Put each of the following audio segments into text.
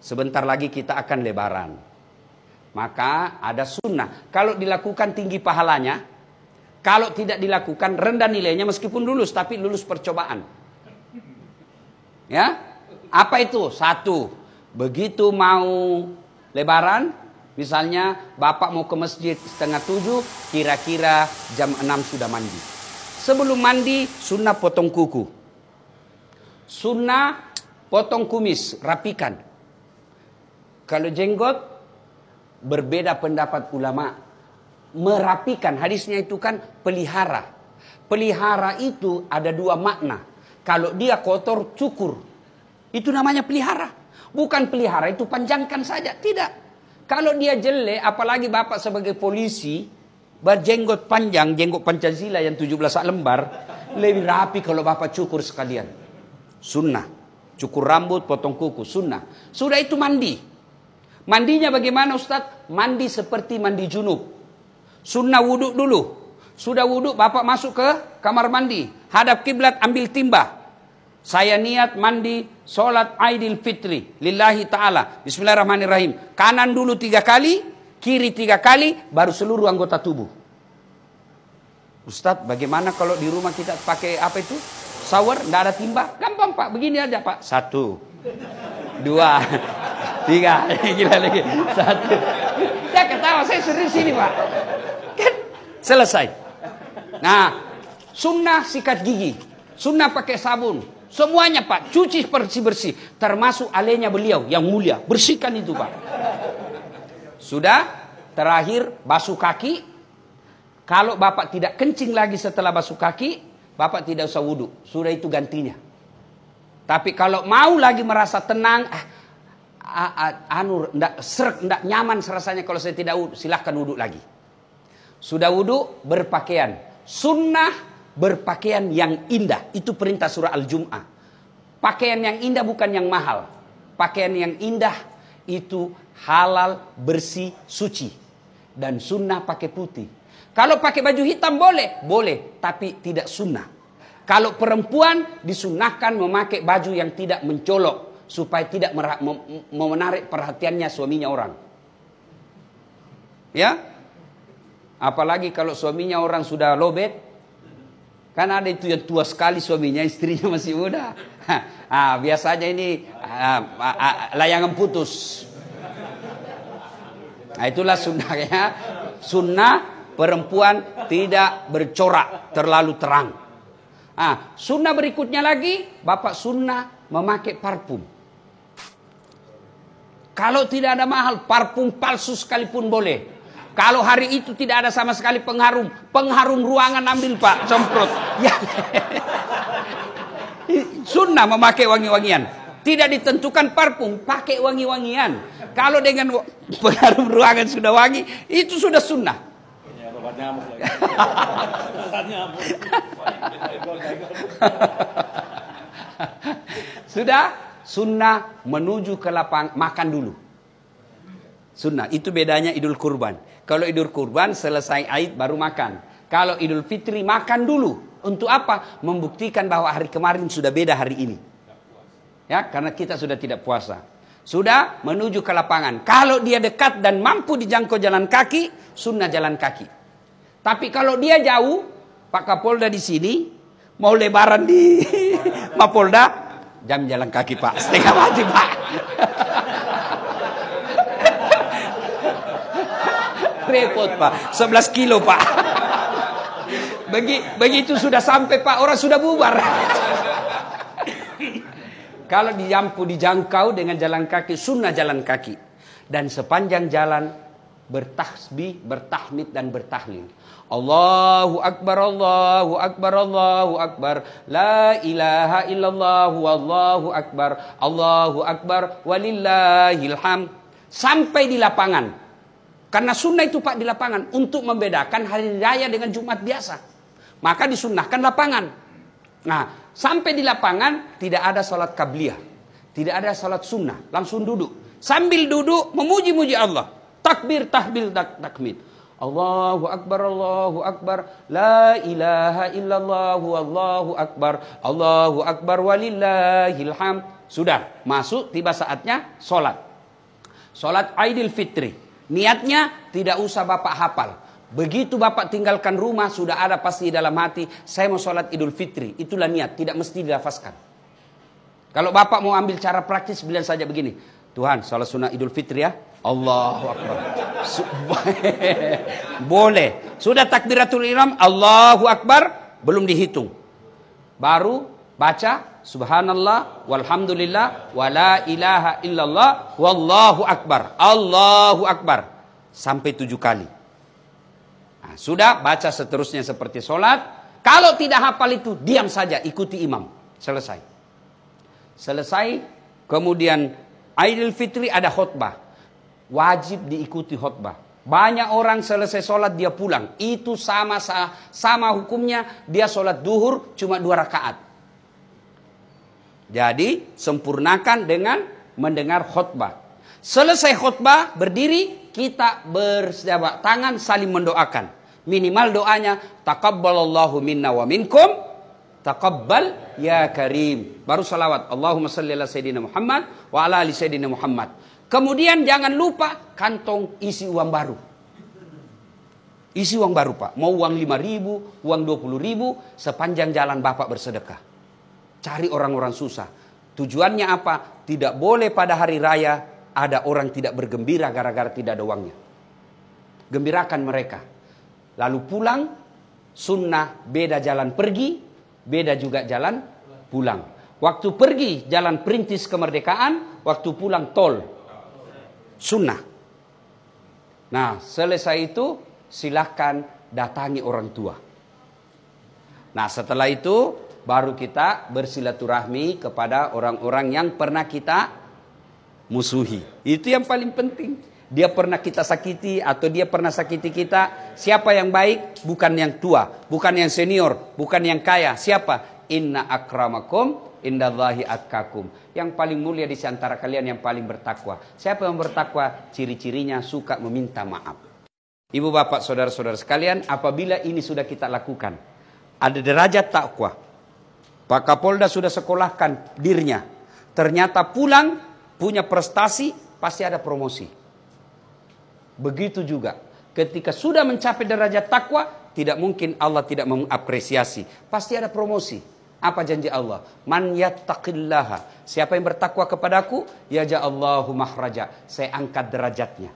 Sebentar lagi kita akan lebaran. Maka ada sunnah. Kalau dilakukan tinggi pahalanya. Kalau tidak dilakukan rendah nilainya meskipun lulus. Tapi lulus percobaan. Ya. Apa itu? Satu. Begitu mau lebaran. Misalnya bapak mau ke masjid setengah tujuh. Kira-kira jam enam sudah mandi. Sebelum mandi sunnah potong kuku. Sunnah potong kumis. Rapikan kalau jenggot berbeda pendapat ulama. Merapikan hadisnya itu kan pelihara. Pelihara itu ada dua makna. Kalau dia kotor cukur. Itu namanya pelihara. Bukan pelihara itu panjangkan saja. Tidak. Kalau dia jelek apalagi bapak sebagai polisi berjenggot panjang, jenggot Pancasila yang 17 lembar, lebih rapi kalau bapak cukur sekalian. Sunnah. Cukur rambut, potong kuku, sunnah. Sudah itu mandi. Mandinya bagaimana Ustaz? Mandi seperti mandi junub. Sunnah wuduk dulu. Sudah wuduk, Bapak masuk ke kamar mandi. Hadap kiblat, ambil timbah. Saya niat mandi sholat Aidil Fitri. Lillahi ta'ala. Bismillahirrahmanirrahim. Kanan dulu tiga kali, kiri tiga kali, baru seluruh anggota tubuh. Ustadz, bagaimana kalau di rumah kita pakai apa itu? Shower, nggak ada timbah, Gampang Pak, begini aja Pak. Satu, dua, tiga gila lagi satu ya, saya ketawa saya serius ini pak kan selesai nah sunnah sikat gigi sunnah pakai sabun semuanya pak cuci bersih bersih termasuk alenya beliau yang mulia bersihkan itu pak sudah terakhir basuh kaki kalau bapak tidak kencing lagi setelah basuh kaki bapak tidak usah wudhu sudah itu gantinya tapi kalau mau lagi merasa tenang ah anur ndak serk ndak nyaman rasanya kalau saya tidak wudhu silahkan wudhu lagi sudah wudhu berpakaian sunnah berpakaian yang indah itu perintah surah al jum'ah pakaian yang indah bukan yang mahal pakaian yang indah itu halal bersih suci dan sunnah pakai putih kalau pakai baju hitam boleh boleh tapi tidak sunnah kalau perempuan disunahkan memakai baju yang tidak mencolok supaya tidak menarik perhatiannya suaminya orang. Ya? Apalagi kalau suaminya orang sudah lobet, kan ada itu yang tua sekali suaminya, istrinya masih muda. Ah, biasanya ini ah, ah, layangan putus. Nah, itulah sunnahnya. Sunnah perempuan tidak bercorak, terlalu terang. Ah, sunnah berikutnya lagi, bapak sunnah memakai parfum. Kalau tidak ada mahal, parfum palsu sekalipun boleh. Kalau hari itu tidak ada sama sekali pengharum, pengharum ruangan ambil pak, semprot. Ya. Sunnah memakai wangi-wangian. Tidak ditentukan parfum, pakai wangi-wangian. Kalau dengan pengharum ruangan sudah wangi, itu sudah sunnah. sudah? sunnah menuju ke lapang makan dulu. Sunnah itu bedanya Idul Kurban. Kalau Idul Kurban selesai Aid baru makan. Kalau Idul Fitri makan dulu. Untuk apa? Membuktikan bahwa hari kemarin sudah beda hari ini. Ya, karena kita sudah tidak puasa. Sudah menuju ke lapangan. Kalau dia dekat dan mampu dijangkau jalan kaki, sunnah jalan kaki. Tapi kalau dia jauh, Pak Kapolda di sini, mau lebaran di Mapolda, jam jalan kaki pak setengah mati pak repot pak 11 kilo pak Begi, begitu sudah sampai pak orang sudah bubar kalau diampu dijangkau dengan jalan kaki sunnah jalan kaki dan sepanjang jalan bertasbih, bertahmid dan bertahlil. Allahu akbar Allahu akbar Allahu akbar la ilaha illallah wallahu akbar Allahu akbar walillahil ham sampai di lapangan. Karena sunnah itu Pak di lapangan untuk membedakan hari raya dengan Jumat biasa. Maka disunnahkan lapangan. Nah, sampai di lapangan tidak ada salat kabliyah, tidak ada salat sunnah, langsung duduk. Sambil duduk memuji-muji Allah takbir, tahbil, tak, takmit. Allahu Akbar, Allahu Akbar, La ilaha illallah, Allahu Akbar, Allahu Akbar, walillahil hamd. Sudah, masuk, tiba saatnya sholat. Sholat idul Fitri. Niatnya tidak usah Bapak hafal. Begitu Bapak tinggalkan rumah, sudah ada pasti dalam hati, saya mau sholat Idul Fitri. Itulah niat, tidak mesti dilafaskan. Kalau Bapak mau ambil cara praktis, bilang saja begini. Tuhan salat sunnah Idul Fitri ya. Allahu Akbar. Boleh. Sudah takbiratul ihram Allahu Akbar belum dihitung. Baru baca subhanallah walhamdulillah wala ilaha illallah wallahu akbar. Allahu akbar sampai tujuh kali. Nah, sudah baca seterusnya seperti sholat. Kalau tidak hafal itu diam saja ikuti imam. Selesai. Selesai kemudian Aidil Fitri ada khutbah. Wajib diikuti khutbah. Banyak orang selesai sholat dia pulang. Itu sama sama hukumnya dia sholat duhur cuma dua rakaat. Jadi sempurnakan dengan mendengar khutbah. Selesai khutbah berdiri kita berjabat tangan saling mendoakan. Minimal doanya takabbalallahu minna wa minkum Taqabbal ya karim. Baru salawat. Allahumma salli ala Sayyidina Muhammad wa ala ali Sayyidina Muhammad. Kemudian jangan lupa kantong isi uang baru. Isi uang baru pak. Mau uang 5 ribu, uang 20 ribu. Sepanjang jalan bapak bersedekah. Cari orang-orang susah. Tujuannya apa? Tidak boleh pada hari raya ada orang tidak bergembira gara-gara tidak ada uangnya. Gembirakan mereka. Lalu pulang, sunnah beda jalan pergi, Beda juga jalan pulang. Waktu pergi jalan perintis kemerdekaan, waktu pulang tol. Sunnah. Nah, selesai itu silahkan datangi orang tua. Nah, setelah itu baru kita bersilaturahmi kepada orang-orang yang pernah kita musuhi. Itu yang paling penting dia pernah kita sakiti atau dia pernah sakiti kita. Siapa yang baik? Bukan yang tua, bukan yang senior, bukan yang kaya. Siapa? Inna akramakum indallahi atkakum. Yang paling mulia di antara kalian yang paling bertakwa. Siapa yang bertakwa? Ciri-cirinya suka meminta maaf. Ibu bapak saudara-saudara sekalian, apabila ini sudah kita lakukan, ada derajat takwa. Pak Kapolda sudah sekolahkan dirinya. Ternyata pulang punya prestasi pasti ada promosi. Begitu juga ketika sudah mencapai derajat takwa, tidak mungkin Allah tidak mengapresiasi. Pasti ada promosi. Apa janji Allah? Man yattaqillaha. Siapa yang bertakwa kepadaku, ya Allahu mahraja. Saya angkat derajatnya.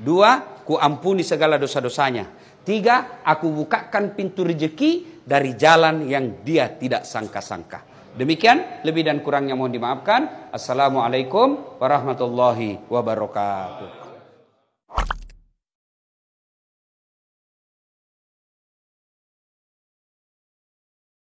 Dua, ku ampuni segala dosa-dosanya. Tiga, aku bukakan pintu rejeki dari jalan yang dia tidak sangka-sangka. Demikian, lebih dan kurangnya mohon dimaafkan. Assalamualaikum warahmatullahi wabarakatuh.